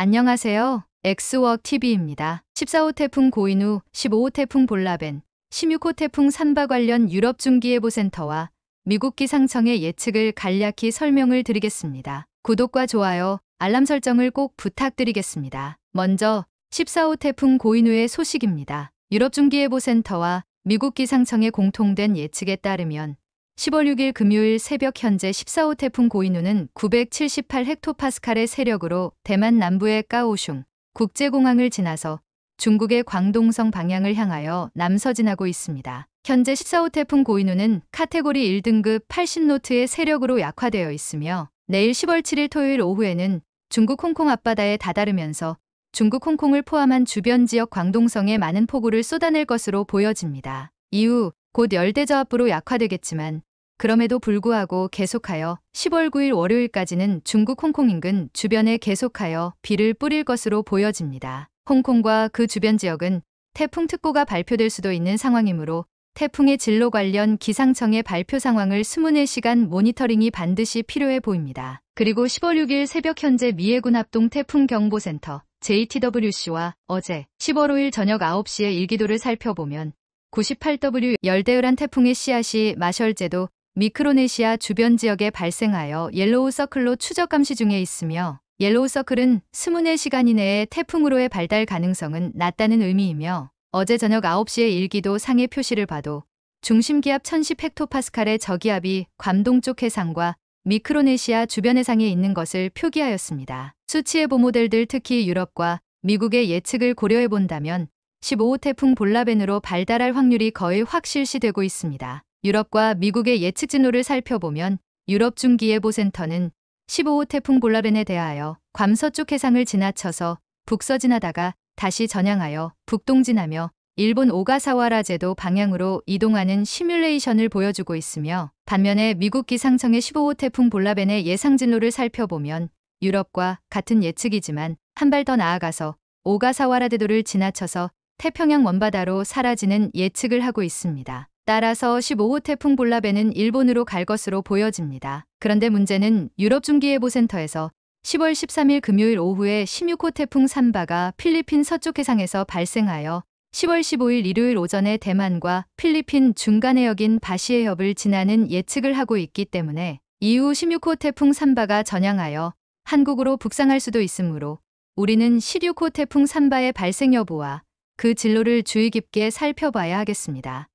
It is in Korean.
안녕하세요. 엑스워크 TV입니다. 14호 태풍 고인우, 15호 태풍 볼라벤, 16호 태풍 산바 관련 유럽 중기예보센터와 미국 기상청의 예측을 간략히 설명을 드리겠습니다. 구독과 좋아요, 알람 설정을 꼭 부탁드리겠습니다. 먼저 14호 태풍 고인우의 소식입니다. 유럽 중기예보센터와 미국 기상청의 공통된 예측에 따르면 10월 6일 금요일 새벽 현재 14호 태풍 고인우는 978헥토파스칼의 세력으로 대만 남부의 까오슝 국제공항을 지나서 중국의 광동성 방향을 향하여 남서진하고 있습니다. 현재 14호 태풍 고인우는 카테고리 1등급 80노트의 세력으로 약화되어 있으며 내일 10월 7일 토요일 오후에는 중국 홍콩 앞바다에 다다르면서 중국 홍콩을 포함한 주변 지역 광동성에 많은 폭우를 쏟아낼 것으로 보여집니다. 이후 곧 열대저압부로 약화되겠지만 그럼에도 불구하고 계속하여 10월 9일 월요일까지는 중국 홍콩 인근 주변에 계속하여 비를 뿌릴 것으로 보여집니다. 홍콩과 그 주변 지역은 태풍특보가 발표될 수도 있는 상황이므로 태풍의 진로 관련 기상청의 발표 상황을 24시간 모니터링이 반드시 필요해 보입니다. 그리고 10월 6일 새벽 현재 미해군 합동 태풍 경보센터 JTWC와 어제 10월 5일 저녁 9시에 일기도를 살펴보면 98W 열대우란 태풍의 씨앗이 마셜제도 미크로네시아 주변 지역에 발생하여 옐로우 서클로 추적 감시 중에 있으며 옐로우 서클은 24시간 이내에 태풍으로의 발달 가능성은 낮다는 의미이며 어제 저녁 9시에 일기도 상해 표시를 봐도 중심기압 1010헥토파스칼의 저기압이 관동쪽 해상과 미크로네시아 주변 해상에 있는 것을 표기하였습니다. 수치의 보모델들 특히 유럽과 미국의 예측을 고려해 본다면 15호 태풍 볼라벤으로 발달할 확률이 거의 확실시되고 있습니다. 유럽과 미국의 예측 진로를 살펴보면 유럽 중기예보센터는 15호 태풍 볼라렌에 대하여 괌서쪽 해상을 지나쳐서 북서진하다가 다시 전향하여 북동진하며 일본 오가사와라 제도 방향으로 이동하는 시뮬레이션을 보여주고 있으며 반면에 미국 기상청의 15호 태풍 볼라벤의 예상 진로를 살펴보면 유럽과 같은 예측이지만 한 발 더 나아가서 오가사와라 제도를 지나쳐서 태평양 원바다로 사라지는 예측을 하고 있습니다. 따라서 15호 태풍 볼라벤은 일본으로 갈 것으로 보여집니다. 그런데 문제는 유럽 중기예보센터에서 10월 13일 금요일 오후에 16호 태풍 산바가 필리핀 서쪽 해상에서 발생하여 10월 15일 일요일 오전에 대만과 필리핀 중간 해역인 바시 해협을 지나는 예측을 하고 있기 때문에 이후 16호 태풍 산바가 전향하여 한국으로 북상할 수도 있으므로 우리는 16호 태풍 산바의 발생 여부와 그 진로를 주의 깊게 살펴봐야 하겠습니다.